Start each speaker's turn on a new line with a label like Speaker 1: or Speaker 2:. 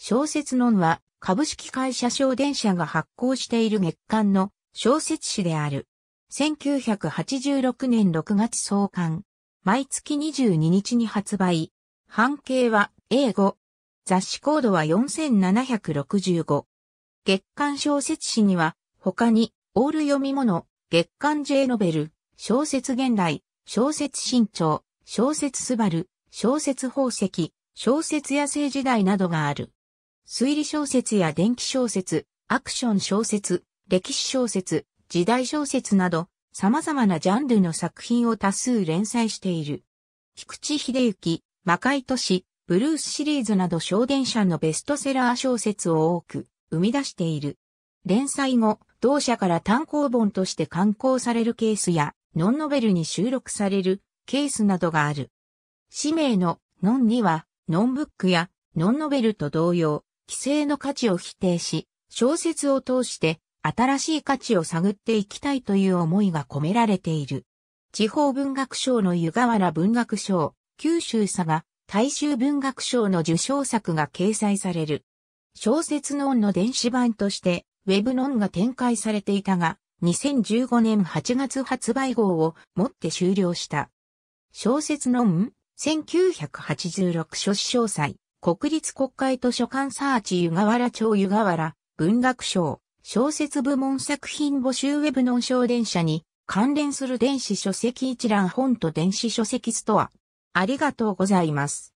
Speaker 1: 小説論は株式会社小電車が発行している月間の
Speaker 2: 小説誌である。1986年6月創刊。毎月22日に発売。半径は英語。雑誌コードは4765。月刊小説誌には他にオール読み物、月刊 J ノベル、小説現代、小説新潮、小説スバル、小説宝石、小説野生時代などがある。推理小説や電気小説、アクション小説、歴史小説、時代小説など、様々なジャンルの作品を多数連載している。菊池秀行、魔界都市、ブルースシリーズなど小電車のベストセラー小説を多く生み出している。連載後、同社から単行本として刊行されるケースや、ノンノベルに収録されるケースなどがある。氏名のノンには、ノンブックやノンノベルと同様、規制の価値を否定し、小説を通して新しい価値を探っていきたいという思いが込められている。地方文学賞の湯河原文学賞、九州佐賀、大衆文学賞の受賞作が掲載される。小説の音の電子版として、ウェブノンが展開されていたが、2015年8月発売号をもって終了した。小説のん1986書誌詳細、国立国会図書館サーチ湯河原町湯河原、文学賞、小説部門作品募集ウェブノン賞電車に、関連する電子書籍一覧本と電子書籍ス
Speaker 1: トア。ありがとうございます。